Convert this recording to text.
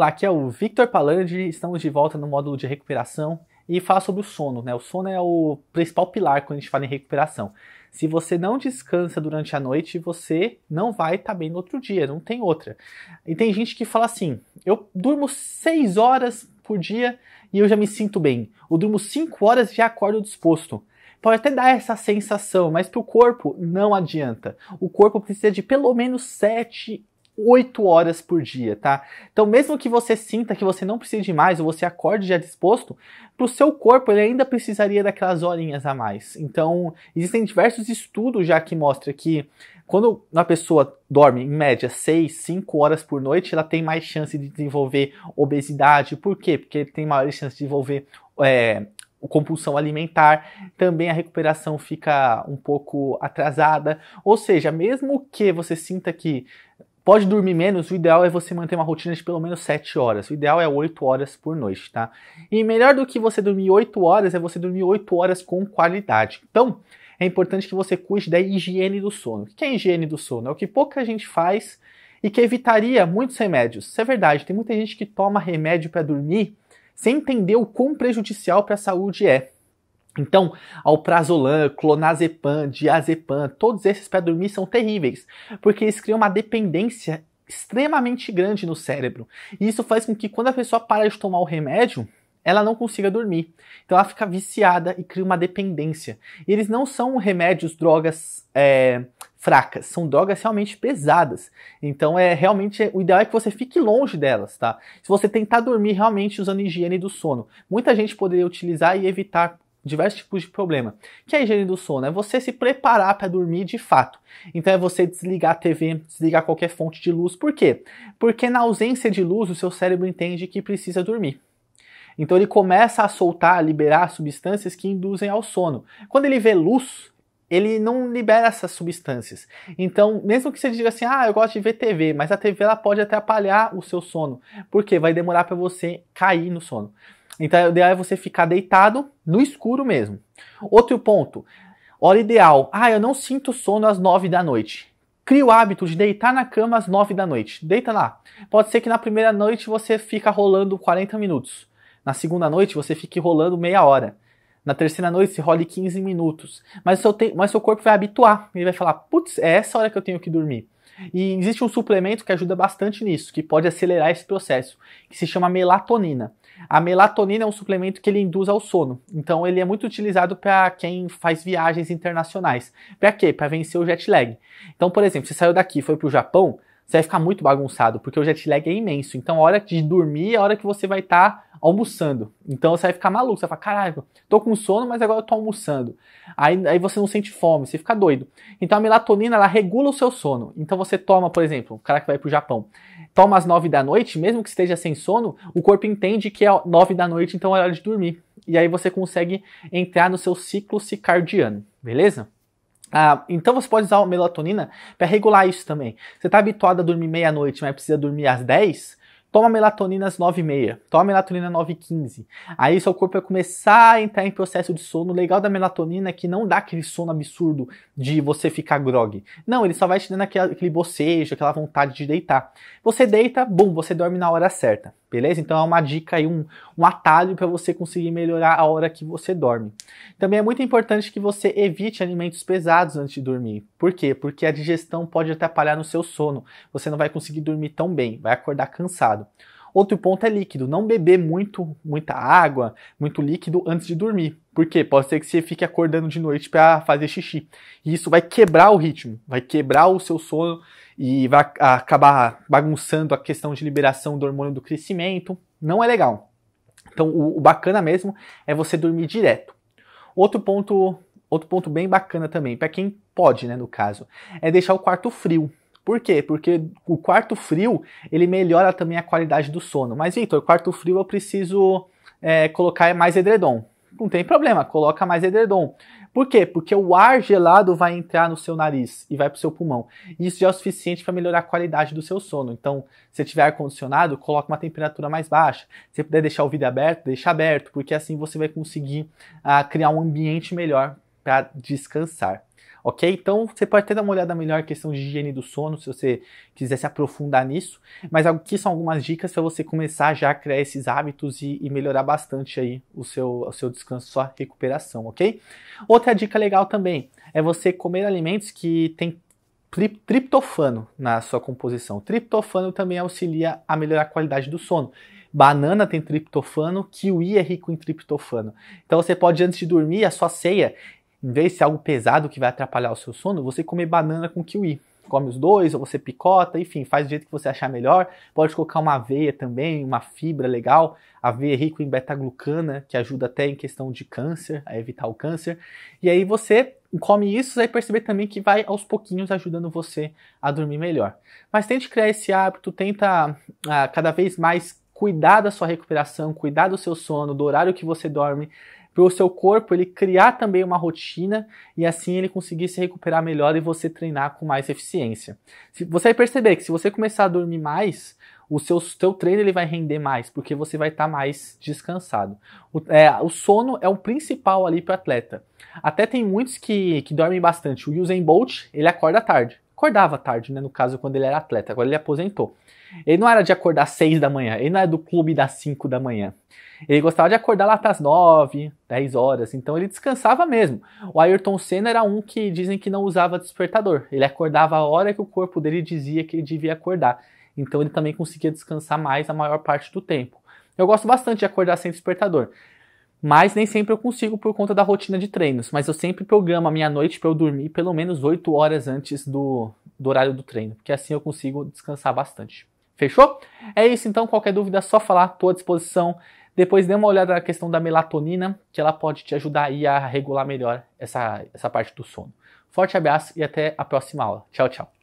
Olá, aqui é o Victor Palandi, estamos de volta no módulo de recuperação e falar sobre o sono. Né? O sono é o principal pilar quando a gente fala em recuperação. Se você não descansa durante a noite, você não vai estar tá bem no outro dia, não tem outra. E tem gente que fala assim: eu durmo 6 horas por dia e eu já me sinto bem. Eu durmo 5 horas e já acordo disposto. Pode até dar essa sensação, mas para o corpo não adianta. O corpo precisa de pelo menos 7 8 horas por dia, tá? Então, mesmo que você sinta que você não precise de mais, ou você acorde já disposto, para o seu corpo ele ainda precisaria daquelas horinhas a mais. Então, existem diversos estudos já que mostram que quando uma pessoa dorme em média 6, 5 horas por noite, ela tem mais chance de desenvolver obesidade. Por quê? Porque tem maior chance de desenvolver é, compulsão alimentar, também a recuperação fica um pouco atrasada. Ou seja, mesmo que você sinta que Pode dormir menos, o ideal é você manter uma rotina de pelo menos 7 horas. O ideal é 8 horas por noite, tá? E melhor do que você dormir 8 horas é você dormir 8 horas com qualidade. Então, é importante que você cuide da higiene do sono. O que é higiene do sono? É o que pouca gente faz e que evitaria muitos remédios. Isso é verdade, tem muita gente que toma remédio para dormir sem entender o quão prejudicial para a saúde é. Então, alprazolam, clonazepam, diazepam, todos esses para dormir são terríveis, porque eles criam uma dependência extremamente grande no cérebro. E isso faz com que quando a pessoa para de tomar o remédio, ela não consiga dormir. Então ela fica viciada e cria uma dependência. E eles não são remédios, drogas é, fracas, são drogas realmente pesadas. Então é realmente o ideal é que você fique longe delas, tá? Se você tentar dormir realmente usando higiene do sono, muita gente poderia utilizar e evitar diversos tipos de problema. Que é a higiene do sono, é você se preparar para dormir de fato. Então é você desligar a TV, desligar qualquer fonte de luz. Por quê? Porque na ausência de luz, o seu cérebro entende que precisa dormir. Então ele começa a soltar, a liberar substâncias que induzem ao sono. Quando ele vê luz, ele não libera essas substâncias. Então, mesmo que você diga assim, ah, eu gosto de ver TV, mas a TV ela pode atrapalhar o seu sono, porque vai demorar para você cair no sono. Então, o ideal é você ficar deitado no escuro mesmo. Outro ponto, hora ideal. Ah, eu não sinto sono às 9 da noite. Cria o hábito de deitar na cama às 9 da noite. Deita lá. Pode ser que na primeira noite você fica rolando 40 minutos. Na segunda noite você fique rolando meia hora. Na terceira noite se role 15 minutos. Mas seu, te... Mas seu corpo vai habituar. Ele vai falar, putz, é essa hora que eu tenho que dormir. E existe um suplemento que ajuda bastante nisso, que pode acelerar esse processo, que se chama melatonina. A melatonina é um suplemento que ele induz ao sono. Então ele é muito utilizado para quem faz viagens internacionais. Para quê? Para vencer o jet lag. Então, por exemplo, você saiu daqui, foi para o Japão, você vai ficar muito bagunçado, porque o jet lag é imenso. Então, a hora de dormir é a hora que você vai estar tá almoçando. Então, você vai ficar maluco. Você vai falar, caralho, tô com sono, mas agora eu tô almoçando. Aí, aí você não sente fome, você fica doido. Então, a melatonina, ela regula o seu sono. Então, você toma, por exemplo, o cara que vai pro Japão, toma às nove da noite, mesmo que esteja sem sono, o corpo entende que é nove da noite, então é hora de dormir. E aí você consegue entrar no seu ciclo circadiano, beleza? Ah, então você pode usar a melatonina para regular isso também. Você está habituado a dormir meia-noite, mas precisa dormir às 10? Toma melatonina às 9 e meia. toma melatonina às 9 e 15 Aí seu corpo vai começar a entrar em processo de sono. O legal da melatonina é que não dá aquele sono absurdo de você ficar grog. Não, ele só vai te dando aquele, aquele bocejo, aquela vontade de deitar. Você deita, bum, você dorme na hora certa beleza? Então é uma dica aí, um, um atalho para você conseguir melhorar a hora que você dorme. Também é muito importante que você evite alimentos pesados antes de dormir. Por quê? Porque a digestão pode atrapalhar no seu sono. Você não vai conseguir dormir tão bem, vai acordar cansado. Outro ponto é líquido. Não beber muito, muita água, muito líquido antes de dormir. Porque pode ser que você fique acordando de noite para fazer xixi. E isso vai quebrar o ritmo, vai quebrar o seu sono e vai acabar bagunçando a questão de liberação do hormônio do crescimento. Não é legal. Então, o, o bacana mesmo é você dormir direto. Outro ponto, outro ponto bem bacana também, para quem pode, né, no caso, é deixar o quarto frio. Por quê? Porque o quarto frio ele melhora também a qualidade do sono. Mas, Victor, quarto frio eu preciso é, colocar mais edredom. Não tem problema, coloca mais edredom. Por quê? Porque o ar gelado vai entrar no seu nariz e vai para o seu pulmão. isso já é o suficiente para melhorar a qualidade do seu sono. Então, se tiver ar-condicionado, coloque uma temperatura mais baixa. Se puder deixar o vidro aberto, deixa aberto, porque assim você vai conseguir ah, criar um ambiente melhor para descansar ok? Então você pode até dar uma olhada melhor na questão de higiene do sono, se você quiser se aprofundar nisso, mas aqui são algumas dicas para você começar já a criar esses hábitos e, e, melhorar bastante aí o seu, o seu descanso, sua recuperação, ok? Outra dica legal também é você comer alimentos que têm triptofano na sua composição. triptofano também auxilia a melhorar a qualidade do sono. Banana tem triptofano, kiwi é rico em triptofano. Então você pode, antes de dormir, a sua ceia em vez de ser algo pesado que vai atrapalhar o seu sono, você comer banana com kiwi. Come os dois, ou você picota, enfim, faz do jeito que você achar melhor. Pode colocar uma aveia também, uma fibra legal. A aveia é rica em beta-glucana, que ajuda até em questão de câncer, a evitar o câncer. E aí você come isso, você vai perceber também que vai aos pouquinhos ajudando você a dormir melhor. Mas tente criar esse hábito, tenta ah, cada vez mais cuidar da sua recuperação, cuidar do seu sono, do horário que você dorme para o seu corpo ele criar também uma rotina e assim ele conseguir se recuperar melhor e você treinar com mais eficiência. Se você vai perceber que se você começar a dormir mais, o seu, seu treino ele vai render mais, porque você vai estar tá mais descansado. O, é, o, sono é o principal ali para o atleta. Até tem muitos que, que dormem bastante. O Usain Bolt, ele acorda tarde acordava tarde, né? No caso, quando ele era atleta, agora ele aposentou. Ele não era de acordar às 6 da manhã, ele não é do clube das 5 da manhã. Ele gostava de acordar lá até as 9, 10 horas, então ele descansava mesmo. O Ayrton Senna era um que dizem que não usava despertador, ele acordava a hora que o corpo dele dizia que ele devia acordar. Então ele também conseguia descansar mais a maior parte do tempo. Eu gosto bastante de acordar sem despertador. Mas nem sempre eu consigo por conta da rotina de treinos. Mas eu sempre programo a minha noite para eu dormir pelo menos 8 horas antes do, do horário do treino, porque assim eu consigo descansar bastante. Fechou? É isso então. Qualquer dúvida é só falar, estou à disposição. Depois dê uma olhada na questão da melatonina, que ela pode te ajudar aí a regular melhor essa, essa parte do sono. Forte abraço e até a próxima aula. Tchau, tchau.